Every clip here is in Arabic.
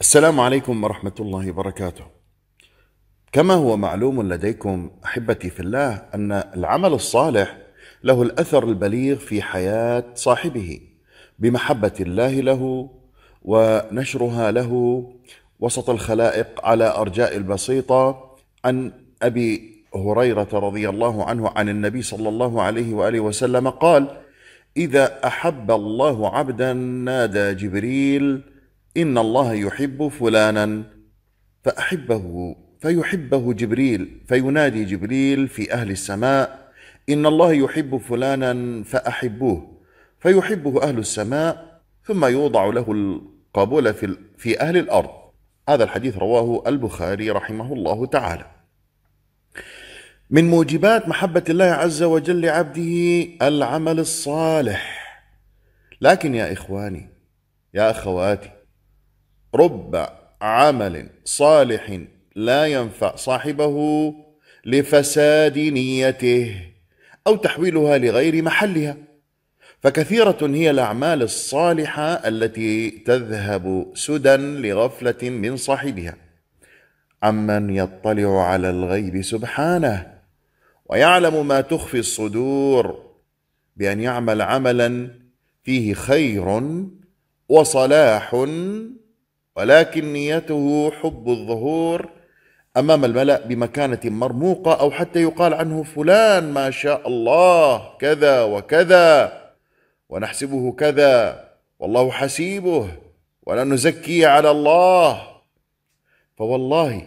السلام عليكم ورحمة الله وبركاته. كما هو معلوم لديكم احبتي في الله ان العمل الصالح له الاثر البليغ في حياة صاحبه بمحبة الله له ونشرها له وسط الخلائق على ارجاء البسيطة عن ابي هريرة رضي الله عنه عن النبي صلى الله عليه واله وسلم قال: إذا أحب الله عبدا نادى جبريل إن الله يحب فلانا فأحبه فيحبه جبريل فينادي جبريل في أهل السماء إن الله يحب فلانا فأحبوه فيحبه أهل السماء ثم يوضع له القبول في, في أهل الأرض هذا الحديث رواه البخاري رحمه الله تعالى من موجبات محبة الله عز وجل لعبده العمل الصالح لكن يا إخواني يا أخواتي رب عمل صالح لا ينفع صاحبه لفساد نيته أو تحويلها لغير محلها فكثيرة هي الأعمال الصالحة التي تذهب سدى لغفلة من صاحبها عمن يطلع على الغيب سبحانه ويعلم ما تخفي الصدور بأن يعمل عملا فيه خير وصلاح ولكن نيته حب الظهور امام الملا بمكانه مرموقه او حتى يقال عنه فلان ما شاء الله كذا وكذا ونحسبه كذا والله حسيبه ولا نزكي على الله فوالله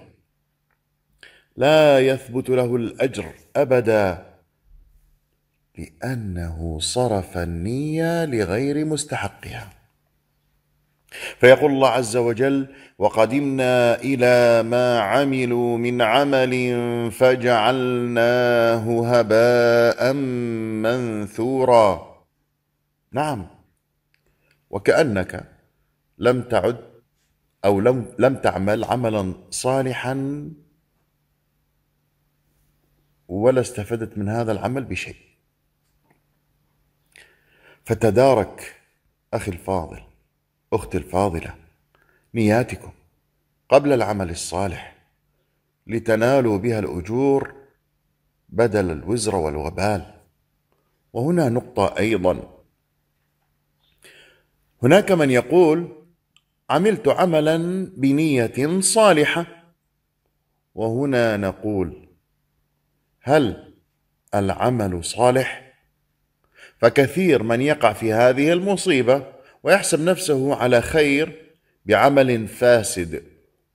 لا يثبت له الاجر ابدا لانه صرف النيه لغير مستحقها فيقول الله عز وجل وقدمنا الى ما عملوا من عمل فجعلناه هباء منثورا نعم وكانك لم تعد او لم لم تعمل عملا صالحا ولا استفدت من هذا العمل بشيء فتدارك اخي الفاضل أختي الفاضلة نياتكم قبل العمل الصالح لتنالوا بها الأجور بدل الوزر والوبال وهنا نقطة أيضا هناك من يقول عملت عملا بنية صالحة وهنا نقول هل العمل صالح؟ فكثير من يقع في هذه المصيبه ويحسب نفسه على خير بعمل فاسد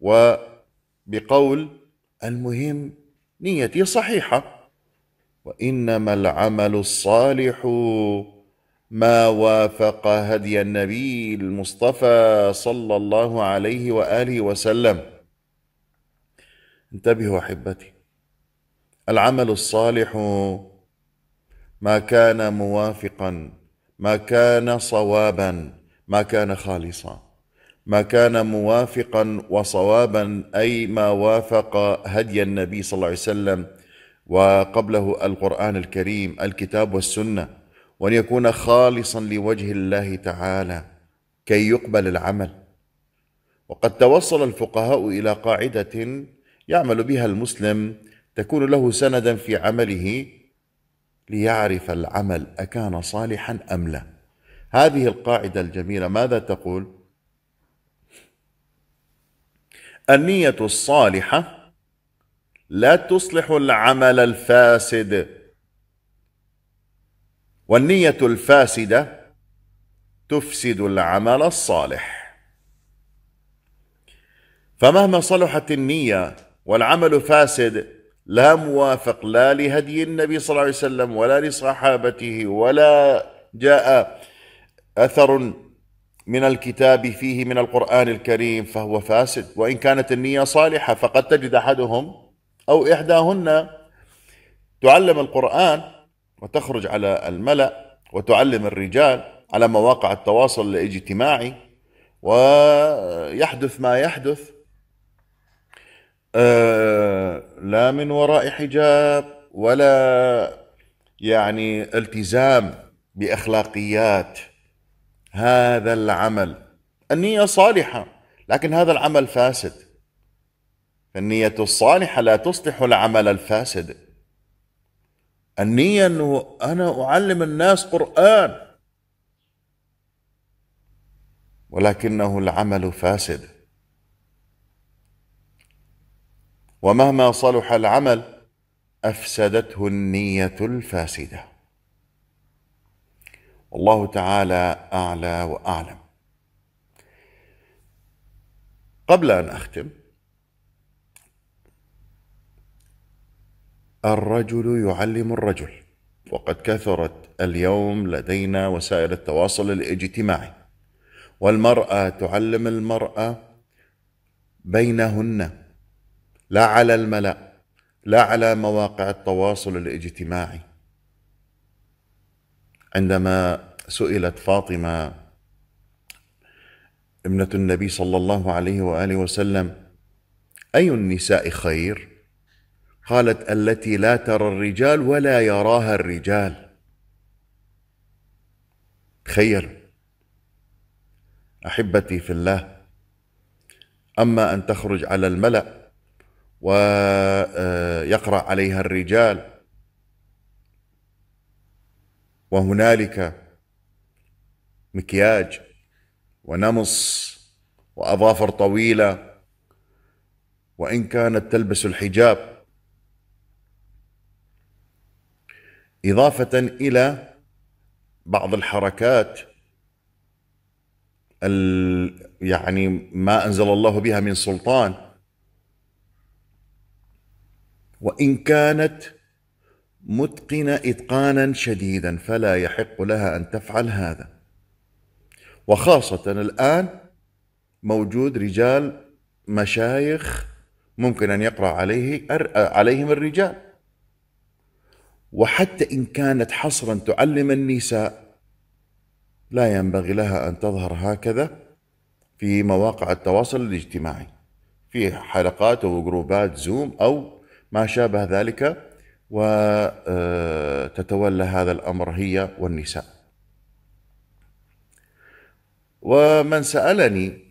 وبقول المهم نيتي صحيحه وانما العمل الصالح ما وافق هدي النبي المصطفى صلى الله عليه واله وسلم انتبهوا احبتي العمل الصالح ما كان موافقا ما كان صوابا ما كان خالصا ما كان موافقا وصوابا اي ما وافق هدي النبي صلى الله عليه وسلم وقبله القران الكريم الكتاب والسنه وان يكون خالصا لوجه الله تعالى كي يقبل العمل وقد توصل الفقهاء الى قاعده يعمل بها المسلم تكون له سندا في عمله ليعرف العمل اكان صالحا ام لا هذه القاعدة الجميلة ماذا تقول؟ النية الصالحة لا تصلح العمل الفاسد والنية الفاسدة تفسد العمل الصالح فمهما صلحت النية والعمل فاسد لا موافق لا لهدي النبي صلى الله عليه وسلم ولا لصحابته ولا جاء أثر من الكتاب فيه من القرآن الكريم فهو فاسد وإن كانت النية صالحة فقد تجد أحدهم أو إحداهن تعلم القرآن وتخرج على الملأ وتعلم الرجال على مواقع التواصل الاجتماعي ويحدث ما يحدث آه، لا من وراء حجاب ولا يعني التزام باخلاقيات هذا العمل النية صالحة لكن هذا العمل فاسد النية الصالحة لا تصلح العمل الفاسد النية أنه أنا أعلم الناس قرآن ولكنه العمل فاسد ومهما صلح العمل أفسدته النية الفاسده والله تعالى اعلى واعلم قبل ان اختم الرجل يعلم الرجل وقد كثرت اليوم لدينا وسائل التواصل الاجتماعي والمراه تعلم المراه بينهن لا على الملا لا على مواقع التواصل الاجتماعي عندما سئلت فاطمه ابنه النبي صلى الله عليه واله وسلم اي النساء خير قالت التي لا ترى الرجال ولا يراها الرجال تخيل احبتي في الله اما ان تخرج على الملا ويقرا عليها الرجال وهنالك مكياج ونمص واظافر طويله وان كانت تلبس الحجاب اضافه الى بعض الحركات يعني ما انزل الله بها من سلطان وان كانت متقنة إتقانا شديدا فلا يحق لها أن تفعل هذا وخاصة الآن موجود رجال مشايخ ممكن أن يقرأ عليه عليهم الرجال وحتى إن كانت حصرا تعلم النساء لا ينبغي لها أن تظهر هكذا في مواقع التواصل الاجتماعي في حلقات أو جروبات زوم أو ما شابه ذلك وتتولى هذا الامر هي والنساء ومن سالني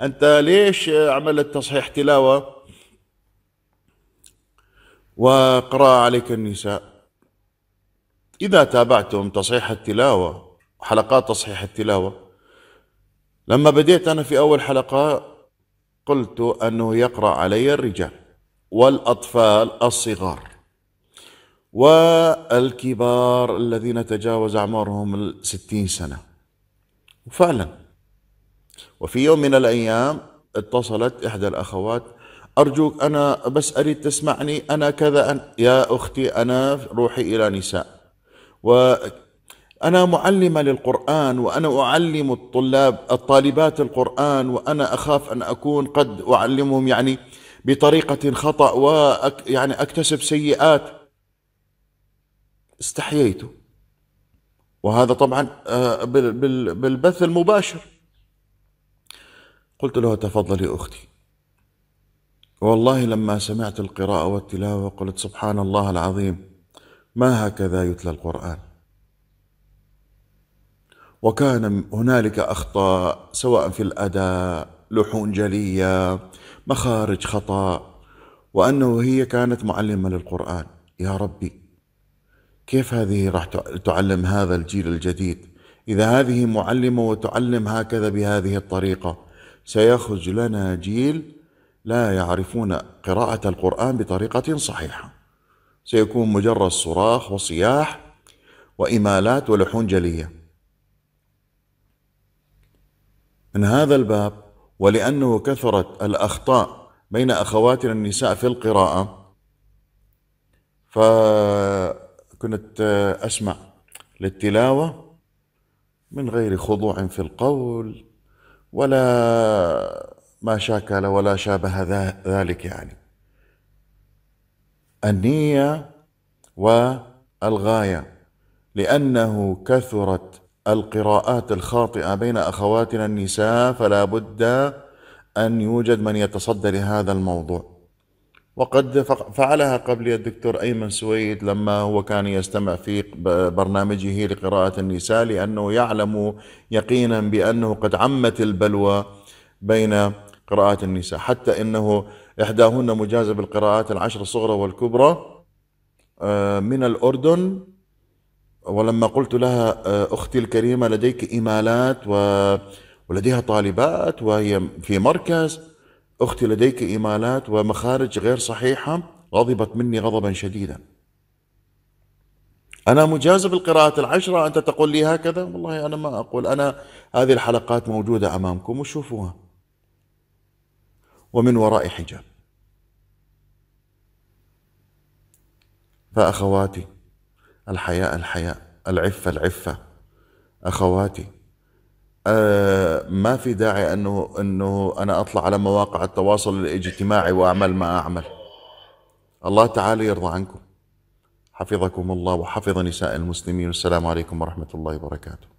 انت ليش عملت تصحيح تلاوه وقرا عليك النساء اذا تابعتم تصحيح التلاوه حلقات تصحيح التلاوه لما بديت انا في اول حلقه قلت انه يقرا علي الرجال والأطفال الصغار والكبار الذين تجاوز أعمارهم الستين سنة وفعلا وفي يوم من الأيام اتصلت إحدى الأخوات أرجوك أنا بس أريد تسمعني أنا كذا أنا يا أختي أنا روحي إلى نساء و أنا معلمة للقرآن وأنا أعلم الطلاب الطالبات القرآن وأنا أخاف أن أكون قد أعلمهم يعني بطريقة خطأ وأك يعني أكتسب سيئات استحييت وهذا طبعا آه، بالبث المباشر قلت له تفضل يا أختي والله لما سمعت القراءة والتلاوة قلت سبحان الله العظيم ما هكذا يتلى القرآن وكان هنالك أخطاء سواء في الأداء لحون جلية مخارج خطا وانه هي كانت معلمه للقران يا ربي كيف هذه راح تعلم هذا الجيل الجديد اذا هذه معلمه وتعلم هكذا بهذه الطريقه سيخرج لنا جيل لا يعرفون قراءه القران بطريقه صحيحه سيكون مجرد صراخ وصياح وامالات ولحون جليه من هذا الباب ولأنه كثرت الأخطاء بين أخواتنا النساء في القراءة فكنت أسمع للتلاوة من غير خضوع في القول ولا ما شاكل ولا شابه ذلك يعني النية والغاية لأنه كثرت القراءات الخاطئة بين أخواتنا النساء فلا بد أن يوجد من يتصدى لهذا الموضوع وقد فعلها قبل الدكتور أيمن سويد لما هو كان يستمع في برنامجه لقراءة النساء لأنه يعلم يقينا بأنه قد عمت البلوى بين قراءات النساء حتى إنه إحداهن مجازة بالقراءات العشر الصغرى والكبرى آه، من الأردن ولما قلت لها آه، أختي الكريمة لديك إيمالات و... ولديها طالبات وهي في مركز أختي لديك إيمالات ومخارج غير صحيحة غضبت مني غضبا شديدا أنا مجازف بالقراءة العشرة أنت تقول لي هكذا والله أنا ما أقول أنا هذه الحلقات موجودة أمامكم وشوفوها ومن وراء حجاب فأخواتي الحياء الحياء العفة العفة أخواتي أه ما في داعي أنه, أنه أنا أطلع على مواقع التواصل الاجتماعي وأعمل ما أعمل الله تعالى يرضى عنكم حفظكم الله وحفظ نساء المسلمين والسلام عليكم ورحمة الله وبركاته